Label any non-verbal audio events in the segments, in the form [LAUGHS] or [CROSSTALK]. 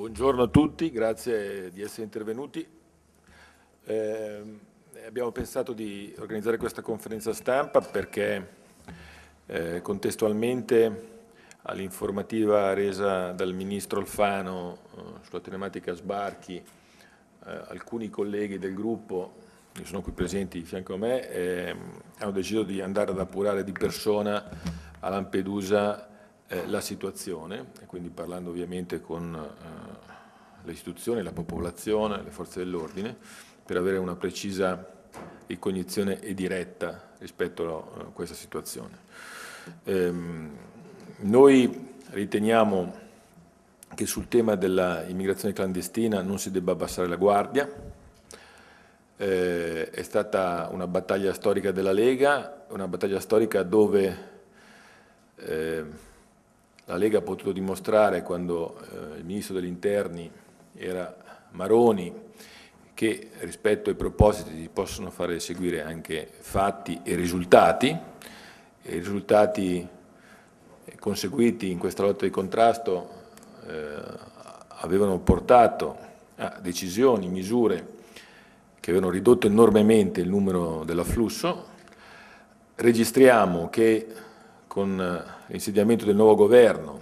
Buongiorno a tutti, grazie di essere intervenuti. Eh, abbiamo pensato di organizzare questa conferenza stampa perché eh, contestualmente all'informativa resa dal Ministro Alfano eh, sulla telematica sbarchi, eh, alcuni colleghi del gruppo che sono qui presenti di fianco a me eh, hanno deciso di andare ad appurare di persona a Lampedusa eh, la situazione, quindi parlando ovviamente con eh, le istituzioni, la popolazione, le forze dell'ordine, per avere una precisa ricognizione e diretta rispetto a eh, questa situazione. Ehm, noi riteniamo che sul tema dell'immigrazione clandestina non si debba abbassare la guardia, eh, è stata una battaglia storica della Lega, una battaglia storica dove eh, la Lega ha potuto dimostrare quando eh, il Ministro degli Interni era Maroni che rispetto ai propositi si possono fare seguire anche fatti e risultati, e i risultati eh, conseguiti in questa lotta di contrasto eh, avevano portato a decisioni, misure che avevano ridotto enormemente il numero dell'afflusso. Registriamo che con eh, l'insediamento del nuovo governo,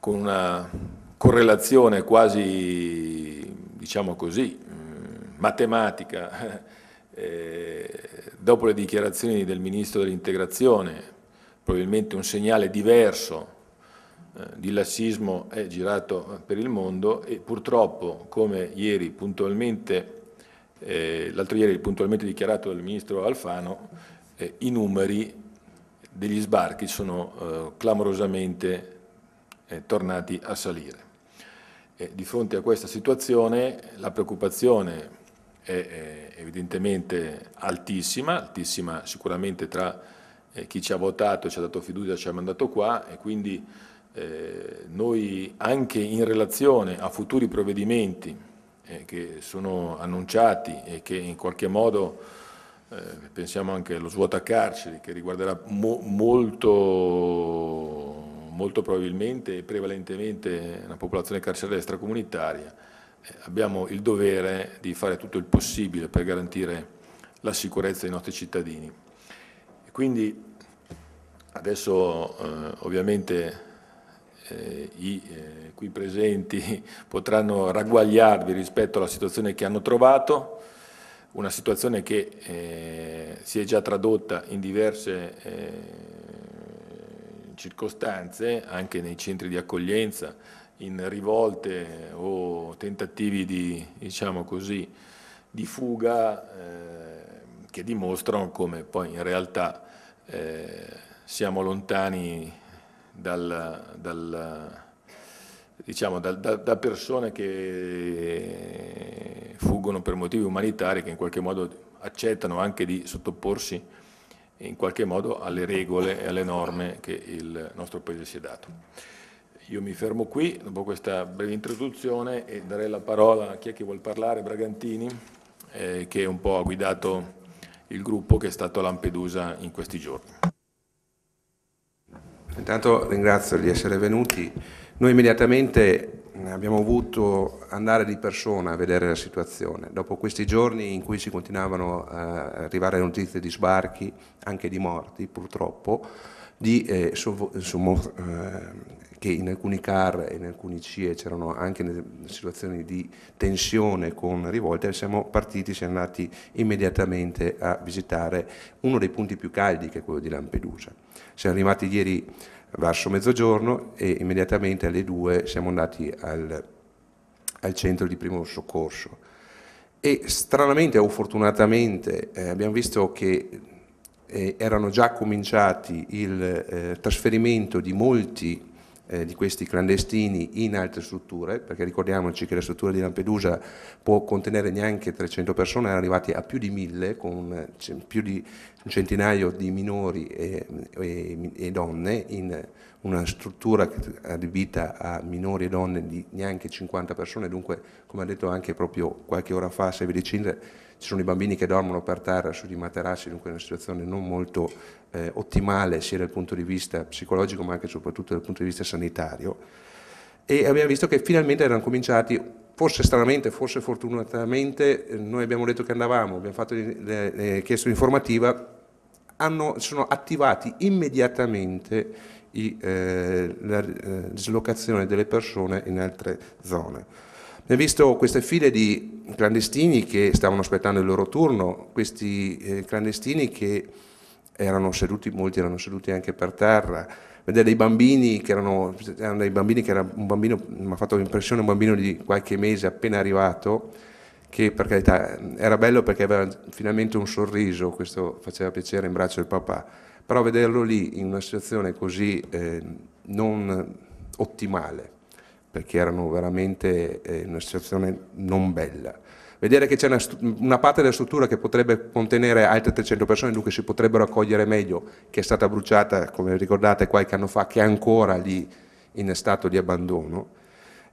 con una correlazione quasi, diciamo così, mm, matematica, [LAUGHS] eh, dopo le dichiarazioni del Ministro dell'Integrazione, probabilmente un segnale diverso eh, di lassismo è girato per il mondo e purtroppo, come ieri puntualmente, eh, l'altro ieri puntualmente dichiarato dal Ministro Alfano, eh, i numeri degli sbarchi sono eh, clamorosamente eh, tornati a salire. E di fronte a questa situazione la preoccupazione è, è evidentemente altissima, altissima sicuramente tra eh, chi ci ha votato, ci ha dato fiducia, ci ha mandato qua e quindi eh, noi anche in relazione a futuri provvedimenti eh, che sono annunciati e che in qualche modo eh, pensiamo anche allo svuotacarceri che riguarderà mo molto, molto, probabilmente e prevalentemente la popolazione carceraria extracomunitaria, eh, abbiamo il dovere di fare tutto il possibile per garantire la sicurezza dei nostri cittadini. E quindi adesso eh, ovviamente eh, i eh, qui presenti [LAUGHS] potranno ragguagliarvi rispetto alla situazione che hanno trovato, una situazione che eh, si è già tradotta in diverse eh, circostanze, anche nei centri di accoglienza, in rivolte o tentativi di, diciamo così, di fuga eh, che dimostrano come poi in realtà eh, siamo lontani dal, dal diciamo, da, da, da, persone che fuggono per motivi umanitari, che in qualche modo accettano anche di sottoporsi in qualche modo alle regole e alle norme che il nostro Paese si è dato. Io mi fermo qui, dopo questa breve introduzione, e darei la parola a chi è che vuol parlare, Bragantini, eh, che un po' ha guidato il gruppo che è stato a Lampedusa in questi giorni. Intanto ringrazio di essere venuti. Noi immediatamente eh, abbiamo avuto andare di persona a vedere la situazione. Dopo questi giorni in cui si continuavano eh, a arrivare notizie di sbarchi, anche di morti purtroppo, di eh, sommo, eh, che in alcuni CAR e in alcuni CIE c'erano anche situazioni di tensione con rivolte, siamo partiti, siamo andati immediatamente a visitare uno dei punti più caldi che è quello di Lampedusa. Siamo arrivati ieri verso mezzogiorno e immediatamente alle 2 siamo andati al, al centro di primo soccorso. E stranamente o fortunatamente eh, abbiamo visto che eh, erano già cominciati il eh, trasferimento di molti eh, di questi clandestini in altre strutture, perché ricordiamoci che la struttura di Lampedusa può contenere neanche 300 persone, erano arrivati a più di 1000 con cioè, più di un centinaio di minori e, e, e donne in una struttura adibita a minori e donne di neanche 50 persone, dunque come ha detto anche proprio qualche ora fa se vi Cindre, ci sono i bambini che dormono per terra sui materassi, dunque è una situazione non molto eh, ottimale sia dal punto di vista psicologico ma anche e soprattutto dal punto di vista sanitario e abbiamo visto che finalmente erano cominciati, forse stranamente, forse fortunatamente, eh, noi abbiamo detto che andavamo, abbiamo fatto, eh, chiesto l'informativa, sono attivati immediatamente i, eh, la eh, dislocazione delle persone in altre zone. Abbiamo visto queste file di clandestini che stavano aspettando il loro turno, questi eh, clandestini che erano seduti, molti erano seduti anche per terra, vedere dei bambini che erano, erano dei bambini che era un bambino, mi ha fatto l'impressione un bambino di qualche mese appena arrivato, che per carità era bello perché aveva finalmente un sorriso, questo faceva piacere in braccio del papà, però vederlo lì in una situazione così eh, non ottimale, perché erano veramente eh, in una situazione non bella vedere che c'è una, una, parte della struttura che potrebbe contenere altre 300 persone, dunque si potrebbero accogliere meglio, che è stata bruciata, come ricordate, qualche anno fa, che è ancora lì in stato di abbandono,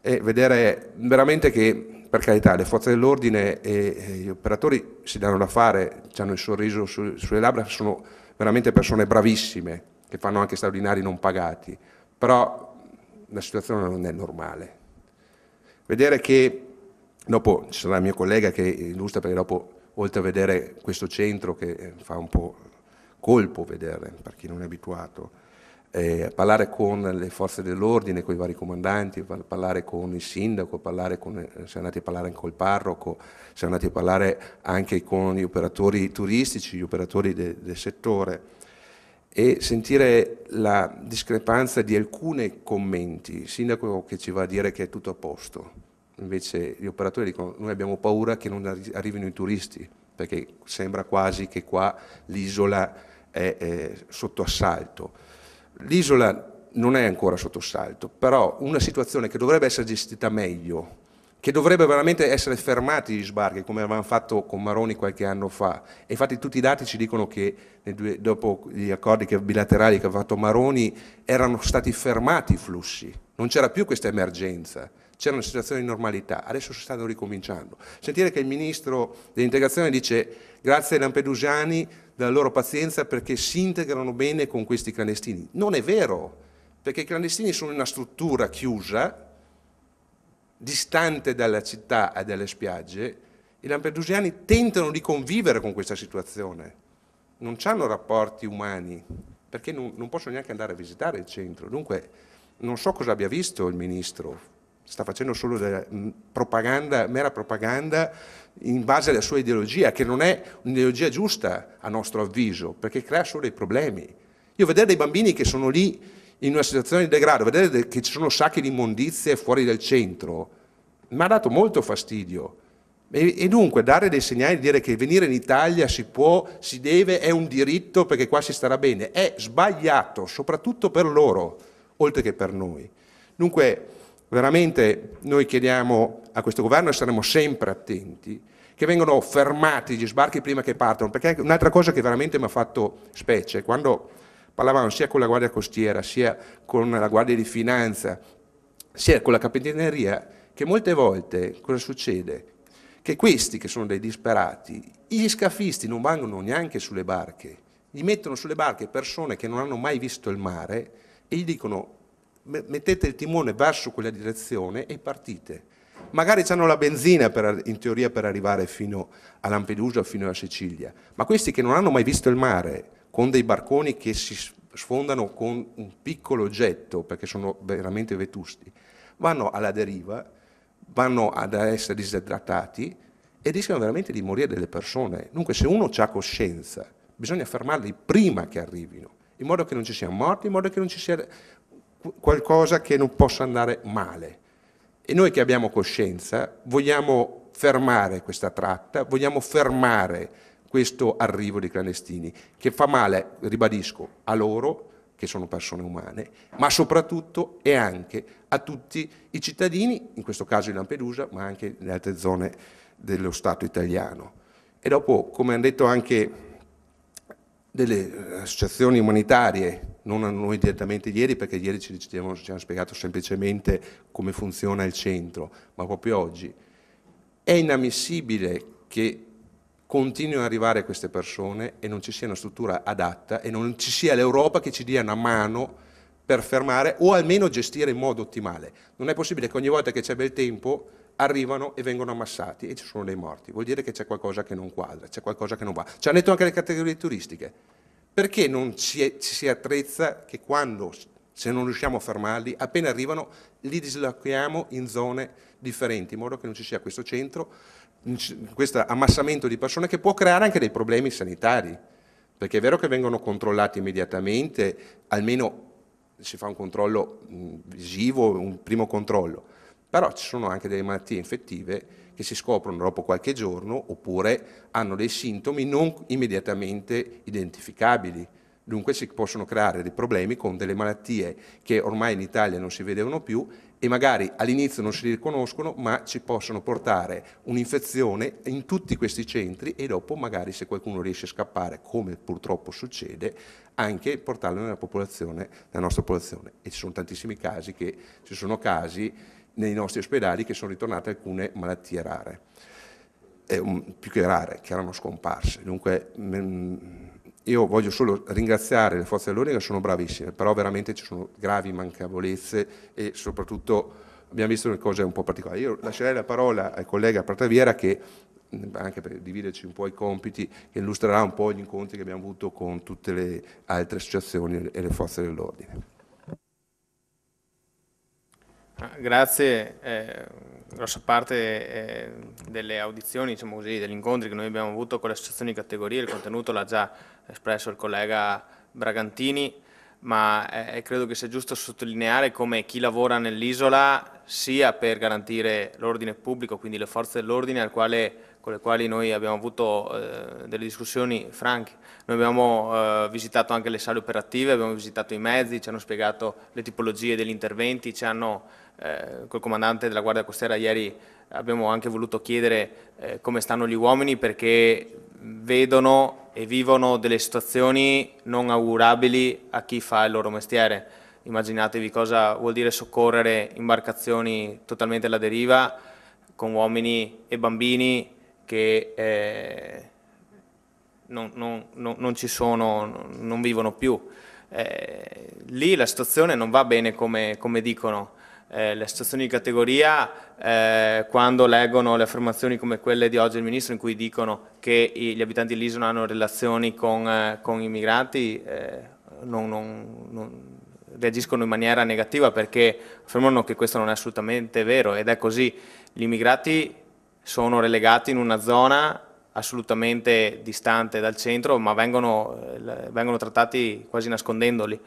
e vedere veramente che, per carità, le forze dell'ordine e gli operatori si danno da fare, hanno il sorriso su, sulle labbra, sono veramente persone bravissime, che fanno anche straordinari non pagati, però la situazione non è normale. Vedere che Dopo ci sarà il mio collega che illustra, perché dopo, oltre a vedere questo centro che eh, fa un po' colpo vedere, per chi non è abituato, eh, parlare con le forze dell'ordine, con i vari comandanti, parlare con il sindaco, parlare con, eh, siamo andati a parlare col parroco, siamo andati a parlare anche con gli operatori turistici, gli operatori de, del settore e sentire la discrepanza di alcuni commenti, il sindaco che ci va a dire che è tutto a posto, invece gli operatori dicono noi abbiamo paura che non arrivino i turisti, perché sembra quasi che qua l'isola è, è sotto assalto. L'isola non è ancora sotto assalto, però una situazione che dovrebbe essere gestita meglio, che dovrebbe veramente essere fermati gli sbarchi come avevamo fatto con Maroni qualche anno fa. E infatti tutti i dati ci dicono che due, dopo gli accordi che, bilaterali che ha fatto Maroni erano stati fermati i flussi, non c'era più questa emergenza c'era una situazione di normalità, adesso si stanno ricominciando. Sentire che il ministro dell'integrazione dice grazie ai lampedusiani della loro pazienza perché si integrano bene con questi clandestini. Non è vero, perché i clandestini sono in una struttura chiusa, distante dalla città e dalle spiagge, i lampedusiani tentano di convivere con questa situazione, non hanno rapporti umani, perché non, non possono neanche andare a visitare il centro. Dunque non so cosa abbia visto il ministro, sta facendo solo della mm, propaganda, mera propaganda in base alla sua ideologia, che non è un'ideologia giusta a nostro avviso, perché crea solo dei problemi. Io vedere dei bambini che sono lì in una situazione di degrado, vedere che ci sono sacchi di immondizie fuori dal centro, mi ha dato molto fastidio. E, e dunque dare dei segnali, dire che venire in Italia si può, si deve, è un diritto perché qua si starà bene, è sbagliato, soprattutto per loro, oltre che per noi. Dunque, veramente noi chiediamo a questo governo e saremo sempre attenti, che vengano fermati gli sbarchi prima che partano, perché un'altra cosa che veramente mi ha fatto specie, quando parlavamo sia con la Guardia Costiera, sia con la Guardia di Finanza, sia con la Capitaneria, che molte volte cosa succede? Che questi che sono dei disperati, gli scafisti non vanno neanche sulle barche, gli mettono sulle barche persone che non hanno mai visto il mare e gli dicono mettete il timone verso quella direzione e partite. Magari hanno la benzina per, in teoria per arrivare fino a Lampedusa, o fino alla Sicilia, ma questi che non hanno mai visto il mare, con dei barconi che si sfondano con un piccolo oggetto, perché sono veramente vetusti, vanno alla deriva, vanno ad essere disidratati e rischiano veramente di morire delle persone. Dunque se uno ha coscienza, bisogna fermarli prima che arrivino, in modo che non ci siano morti, in modo che non ci sia qualcosa che non possa andare male. E noi che abbiamo coscienza vogliamo fermare questa tratta, vogliamo fermare questo arrivo di clandestini, che fa male, ribadisco, a loro, che sono persone umane, ma soprattutto e anche a tutti i cittadini, in questo caso di Lampedusa, ma anche nelle altre zone dello Stato italiano. E dopo, come hanno detto anche delle eh, associazioni umanitarie, non a noi direttamente ieri perché ieri ci, hanno spiegato semplicemente come funziona il centro, ma proprio oggi. È inammissibile che continuino ad arrivare queste persone e non ci sia una struttura adatta e non ci sia l'Europa che ci dia una mano per fermare o almeno gestire in modo ottimale. Non è possibile che ogni volta che c'è bel tempo arrivano e vengono ammassati e ci sono dei morti. Vuol dire che c'è qualcosa che non quadra, c'è qualcosa che non va. Ci hanno detto anche le categorie turistiche. Perché non ci, ci si attrezza che quando, se non riusciamo a fermarli, appena arrivano li dislochiamo in zone differenti, in modo che non ci sia questo centro, questo ammassamento di persone che può creare anche dei problemi sanitari. Perché è vero che vengono controllati immediatamente, almeno si fa un controllo visivo, un primo controllo, però ci sono anche delle malattie infettive che si scoprono dopo qualche giorno oppure hanno dei sintomi non immediatamente identificabili. Dunque si possono creare dei problemi con delle malattie che ormai in Italia non si vedevano più e magari all'inizio non si riconoscono, ma ci possono portare un'infezione in tutti questi centri e dopo magari se qualcuno riesce a scappare, come purtroppo succede, anche portarlo nella, nella nostra popolazione. E ci sono tantissimi casi che ci sono casi nei nostri ospedali che sono ritornate alcune malattie rare, eh, um, più che rare, che erano scomparse. Dunque mm, io voglio solo ringraziare le forze dell'ordine che sono bravissime, però veramente ci sono gravi mancavolezze e soprattutto abbiamo visto delle cose un po' particolari. Io lascerei la parola al collega Prataviera che mm, anche per dividerci un po' i compiti, illustrerà un po' gli incontri che abbiamo avuto con tutte le altre associazioni e le forze dell'ordine. Grazie, eh, grossa parte eh, delle audizioni, diciamo così, degli incontri che noi abbiamo avuto con le associazioni di categoria, il contenuto l'ha già espresso il collega Bragantini, ma eh, credo che sia giusto sottolineare come chi lavora nell'isola sia per garantire l'ordine pubblico, quindi le forze dell'ordine con le quali noi abbiamo avuto eh, delle discussioni franche. Noi abbiamo eh, visitato anche le sale operative, abbiamo visitato i mezzi, ci hanno spiegato le tipologie degli interventi, ci hanno eh, col comandante della Guardia Costiera ieri abbiamo anche voluto chiedere eh, come stanno gli uomini perché vedono e vivono delle situazioni non augurabili a chi fa il loro mestiere. Immaginatevi cosa vuol dire soccorrere imbarcazioni totalmente alla deriva con uomini e bambini che eh, non, non, non, ci sono, non vivono più. Eh, lì la situazione non va bene come, come dicono eh, le associazioni di categoria eh, quando leggono le affermazioni come quelle di oggi del Ministro in cui dicono che i, gli abitanti dell'isola hanno relazioni con, eh, con i migranti eh, non, non, non reagiscono in maniera negativa perché affermano che questo non è assolutamente vero ed è così. Gli immigrati sono relegati in una zona assolutamente distante dal centro ma vengono, eh, vengono trattati quasi nascondendoli.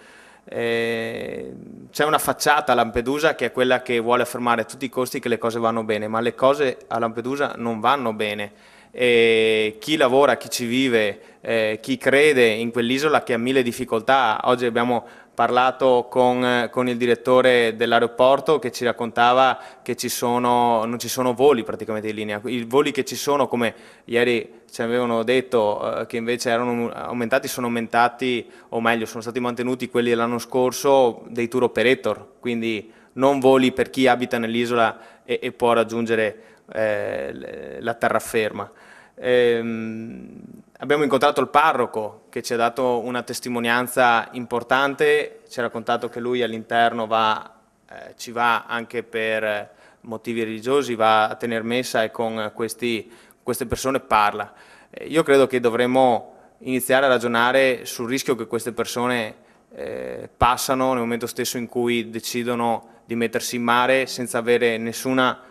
Eh, c'è una facciata a Lampedusa che è quella che vuole affermare a tutti i costi che le cose vanno bene, ma le cose a Lampedusa non vanno bene. E chi lavora, chi ci vive, eh, chi crede in quell'isola che ha mille difficoltà, oggi abbiamo parlato con, con, il direttore dell'aeroporto che ci raccontava che ci sono, non ci sono voli praticamente in linea, i voli che ci sono come ieri ci avevano detto eh, che invece erano aumentati, sono aumentati o meglio sono stati mantenuti quelli dell'anno scorso dei tour operator, quindi non voli per chi abita nell'isola e, e può raggiungere eh, la terraferma. Ehm, Abbiamo incontrato il parroco che ci ha dato una testimonianza importante, ci ha raccontato che lui all'interno eh, ci va anche per motivi religiosi, va a tenere messa e con questi, queste persone parla. Eh, io credo che dovremmo iniziare a ragionare sul rischio che queste persone eh, passano nel momento stesso in cui decidono di mettersi in mare senza avere nessuna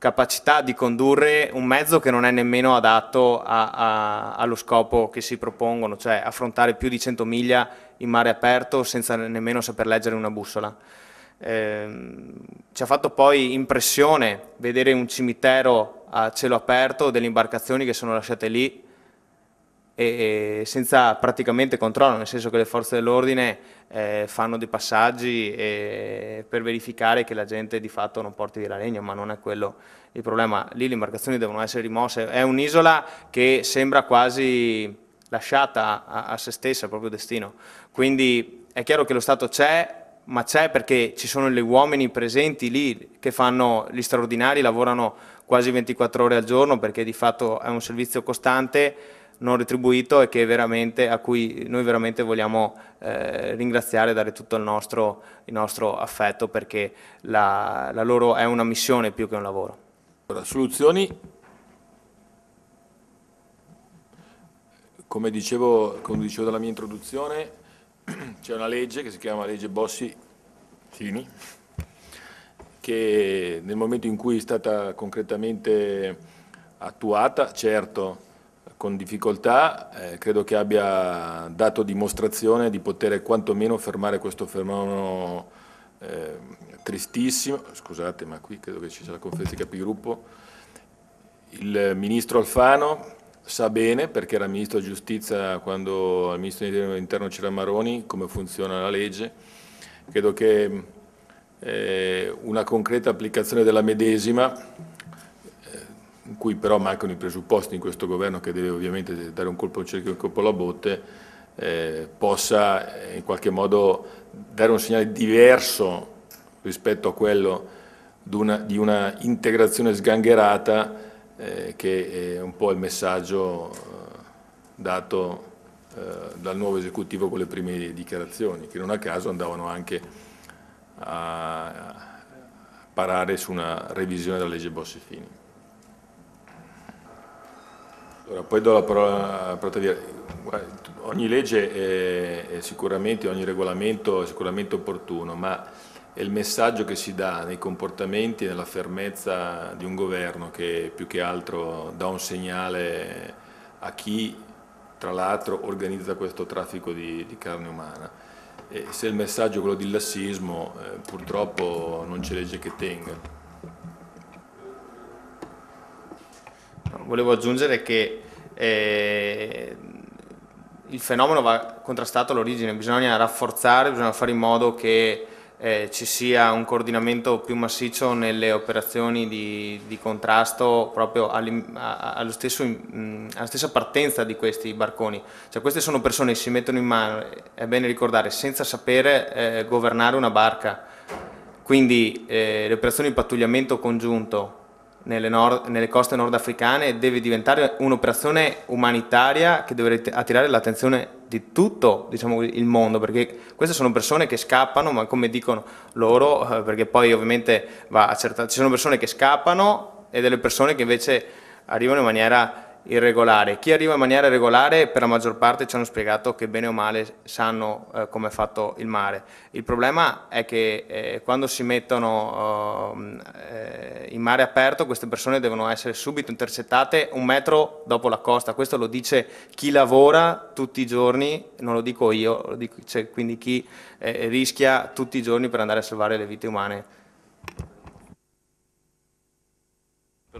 capacità di condurre un mezzo che non è nemmeno adatto a, a, allo scopo che si propongono, cioè affrontare più di 100 miglia in mare aperto senza nemmeno saper leggere una bussola. Eh, ci ha fatto poi impressione vedere un cimitero a cielo aperto delle imbarcazioni che sono lasciate lì e, senza praticamente controllo, nel senso che le forze dell'ordine eh, fanno dei passaggi eh, per verificare che la gente di fatto non porti via la legna, ma non è quello il problema. Lì le imbarcazioni devono essere rimosse, è un'isola che sembra quasi lasciata a, a se stessa, al proprio destino. Quindi è chiaro che lo Stato c'è, ma c'è perché ci sono gli uomini presenti lì che fanno gli straordinari, lavorano quasi 24 ore al giorno perché di fatto è un servizio costante non retribuito e a cui noi veramente vogliamo eh, ringraziare e dare tutto il nostro, il nostro affetto perché la, la loro è una missione più che un lavoro. Allora, soluzioni Come dicevo, come dicevo, dalla mia introduzione, [CLEARS THROAT] c'è una legge che si chiama legge Bossi-Fini, che nel momento in cui è stata concretamente attuata, certo con difficoltà, eh, credo che abbia dato dimostrazione di poter quantomeno fermare questo fenomeno eh, tristissimo, scusate ma qui credo che ci sia la conferenza di capigruppo, il ministro Alfano sa bene, perché era ministro della giustizia quando al ministro dell'interno c'era Maroni, come funziona la legge, credo che eh, una concreta applicazione della medesima in cui però mancano i presupposti in questo governo che deve ovviamente dare un colpo al cerchio e un colpo alla botte, eh, possa eh, in qualche modo dare un segnale diverso rispetto a quello una, di una integrazione sgangherata eh, che è un po' il messaggio eh, dato eh, dal nuovo esecutivo con le prime dichiarazioni, che non a caso andavano anche a parare su una revisione della legge Bossi-Fini. Allora, poi do la parola a Prataviera. Ogni legge è, è sicuramente, ogni regolamento è sicuramente opportuno, ma è il messaggio che si dà nei comportamenti e nella fermezza di un governo che più che altro dà un segnale a chi tra l'altro organizza questo traffico di, di carne umana. E se il messaggio è quello di lassismo, eh, purtroppo non c'è legge che tenga. volevo aggiungere che eh, il fenomeno va contrastato all'origine, bisogna rafforzare, bisogna fare in modo che eh, ci sia un coordinamento più massiccio nelle operazioni di, di contrasto proprio all stesso, mh, alla stessa partenza di questi barconi. Cioè, queste sono persone che si mettono in mano, è bene ricordare, senza sapere eh, governare una barca. Quindi eh, le operazioni di pattugliamento congiunto nelle, nord, nelle coste nordafricane deve diventare un'operazione umanitaria che dovrebbe attirare l'attenzione di tutto diciamo, il mondo, perché queste sono persone che scappano, ma come dicono loro, eh, perché poi ovviamente va accertato, ci sono persone che scappano e delle persone che invece arrivano in maniera irregolare. Chi arriva in maniera regolare per la maggior parte ci hanno spiegato che bene o male sanno eh, come è fatto il mare. Il problema è che eh, quando si mettono ehm, eh, in mare aperto queste persone devono essere subito intercettate un metro dopo la costa, questo lo dice chi lavora tutti i giorni, non lo dico io, lo dico, quindi chi eh, rischia tutti i giorni per andare a salvare le vite umane.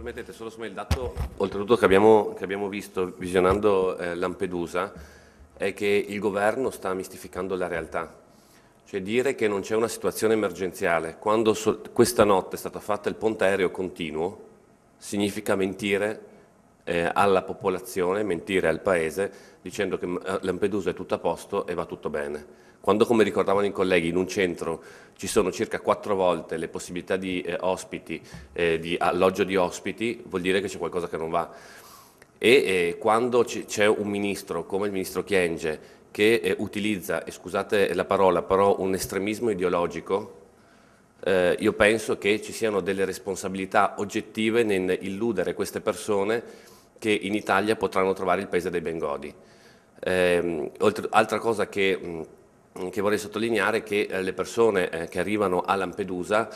permettete, solo su me il dato oltretutto che abbiamo, che abbiamo visto visionando eh, Lampedusa è che il governo sta mistificando la realtà. Cioè dire che non c'è una situazione emergenziale, quando so questa notte è stato fatto il ponte aereo continuo, significa mentire eh, alla popolazione, mentire al paese, dicendo che eh, Lampedusa è tutto a posto e va tutto bene. Quando, come ricordavano i colleghi, in un centro ci sono circa quattro volte le possibilità di, eh, ospiti, eh, di alloggio di ospiti, vuol dire che c'è qualcosa che non va. E eh, quando c'è un ministro, come il ministro Chienge, che eh, utilizza, e scusate la parola, però un estremismo ideologico, eh, io penso che ci siano delle responsabilità oggettive nel illudere queste persone che in Italia potranno trovare il paese dei Bengodi. Ehm, altra cosa che... Mh, Mm, che vorrei sottolineare che eh, le persone eh, che arrivano a Lampedusa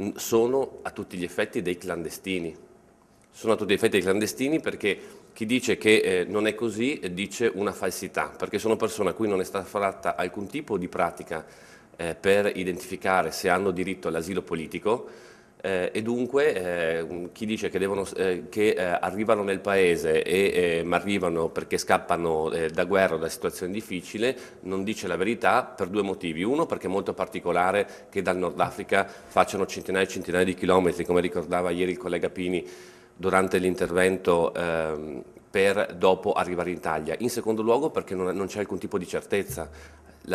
mm, sono a tutti gli effetti dei clandestini. Sono a tutti gli effetti dei clandestini perché chi dice che eh, non è così dice una falsità, perché sono persone a cui non è stata fatta alcun tipo di pratica per identificare se hanno diritto all'asilo politico, eh, e dunque eh, chi dice che, devono, eh, che eh, arrivano nel paese e eh, ma arrivano perché scappano eh, da guerra o da situazioni difficili non dice la verità per due motivi. Uno perché è molto particolare che dal Nord Africa facciano centinaia e centinaia di chilometri, come ricordava ieri il collega Pini durante l'intervento ehm, per dopo arrivare in Italia. In secondo luogo perché non, non c'è alcun tipo di certezza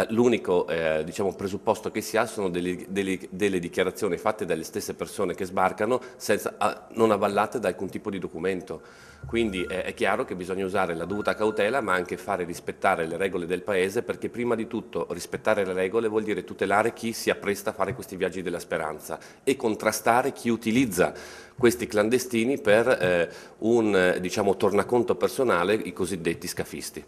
l'unico eh, diciamo, presupposto che si ha sono delle, delle, delle, dichiarazioni fatte dalle stesse persone che sbarcano senza, a, non avvallate da alcun tipo di documento. Quindi eh, è chiaro che bisogna usare la dovuta cautela ma anche fare rispettare le regole del Paese perché prima di tutto rispettare le regole vuol dire tutelare chi si appresta a fare questi viaggi della speranza e contrastare chi utilizza questi clandestini per eh, un diciamo, tornaconto personale, i cosiddetti scafisti.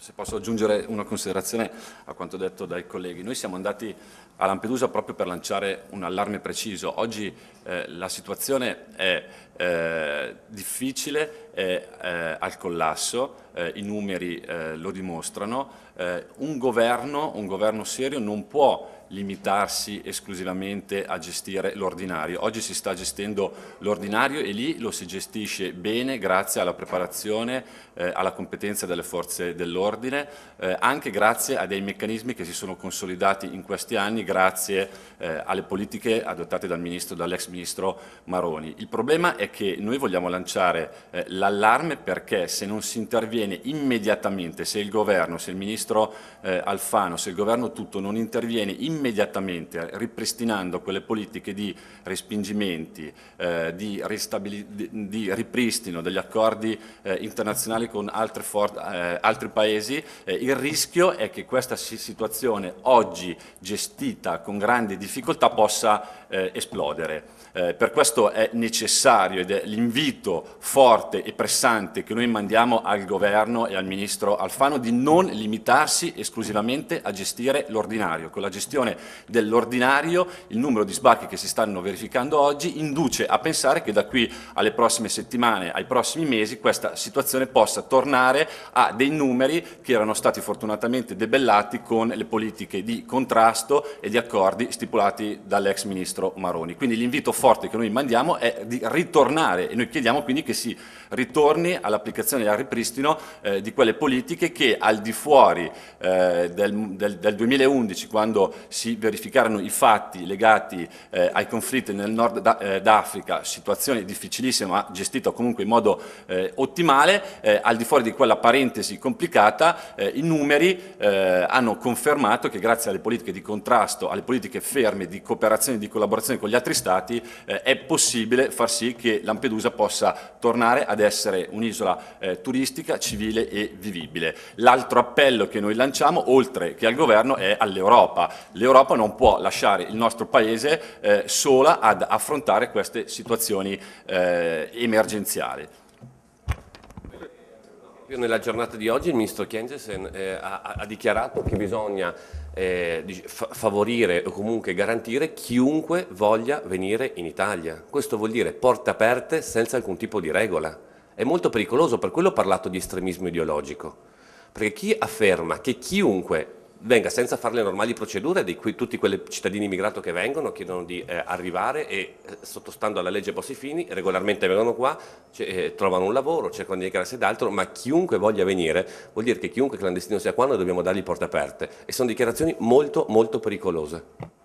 se posso aggiungere una considerazione a quanto detto dai colleghi, noi siamo andati a Lampedusa proprio per lanciare un allarme preciso. Oggi eh, la situazione è eh, difficile eh, eh, al collasso, eh, i numeri eh, lo dimostrano, un governo, un, governo, serio non può limitarsi esclusivamente a gestire l'ordinario. Oggi si sta gestendo l'ordinario e lì lo si gestisce bene grazie alla preparazione, alla competenza delle forze dell'ordine, anche grazie a dei meccanismi che si sono consolidati in questi anni grazie alle politiche adottate dal ministro, dall'ex ministro Maroni. Il problema è che noi vogliamo lanciare eh, l'allarme perché se non si interviene immediatamente, se il governo, se il ministro eh, Alfano, se il governo tutto non interviene immediatamente ripristinando quelle politiche di respingimenti, eh, di, di, ripristino degli accordi eh, internazionali con altri, eh, altri paesi, eh, il rischio è che questa situazione oggi gestita con grandi difficoltà possa eh, esplodere. Eh, per questo è necessario ed è l'invito forte e pressante che noi mandiamo al governo e al ministro Alfano di non limitarsi esclusivamente a gestire l'ordinario. Con la gestione dell'ordinario il numero di sbarchi che si stanno verificando oggi induce a pensare che da qui alle prossime settimane, ai prossimi mesi, questa situazione possa tornare a dei numeri che erano stati fortunatamente debellati con le politiche di contrasto e di accordi stipulati dall'ex ministro ministro Maroni. Quindi l'invito forte che noi mandiamo è di ritornare e noi chiediamo quindi che si ritorni all'applicazione e al ripristino eh, di quelle politiche che al di fuori eh, del, del, del, 2011 quando si verificarono i fatti legati eh, ai conflitti nel nord eh, d'Africa, situazione difficilissima ma gestita comunque in modo eh, ottimale, eh, al di fuori di quella parentesi complicata i numeri hanno confermato che grazie alle politiche di contrasto, alle politiche ferme di cooperazione e di collaborazione collaborazione con gli altri stati eh, è possibile far sì che Lampedusa possa tornare ad essere un'isola eh, turistica, civile e vivibile. L'altro appello che noi lanciamo, oltre che al governo, è all'Europa. L'Europa non può lasciare il nostro paese eh, sola ad affrontare queste situazioni eh, emergenziali. Nella giornata di oggi il ministro Chiengensen eh, ha, ha, dichiarato che bisogna eh, favorire o comunque garantire chiunque voglia venire in Italia. Questo vuol dire porte aperte senza alcun tipo di regola. È molto pericoloso, per quello ho parlato di estremismo ideologico, perché chi afferma che chiunque venga senza fare le normali procedure di cui tutti quei cittadini immigrati che vengono chiedono di eh, arrivare e eh, sottostando alla legge Bossifini regolarmente vengono qua, eh, trovano un lavoro, cercano di dichiararsi ad altro, ma chiunque voglia venire vuol dire che chiunque clandestino sia qua noi dobbiamo dargli porte aperte e sono dichiarazioni molto molto pericolose.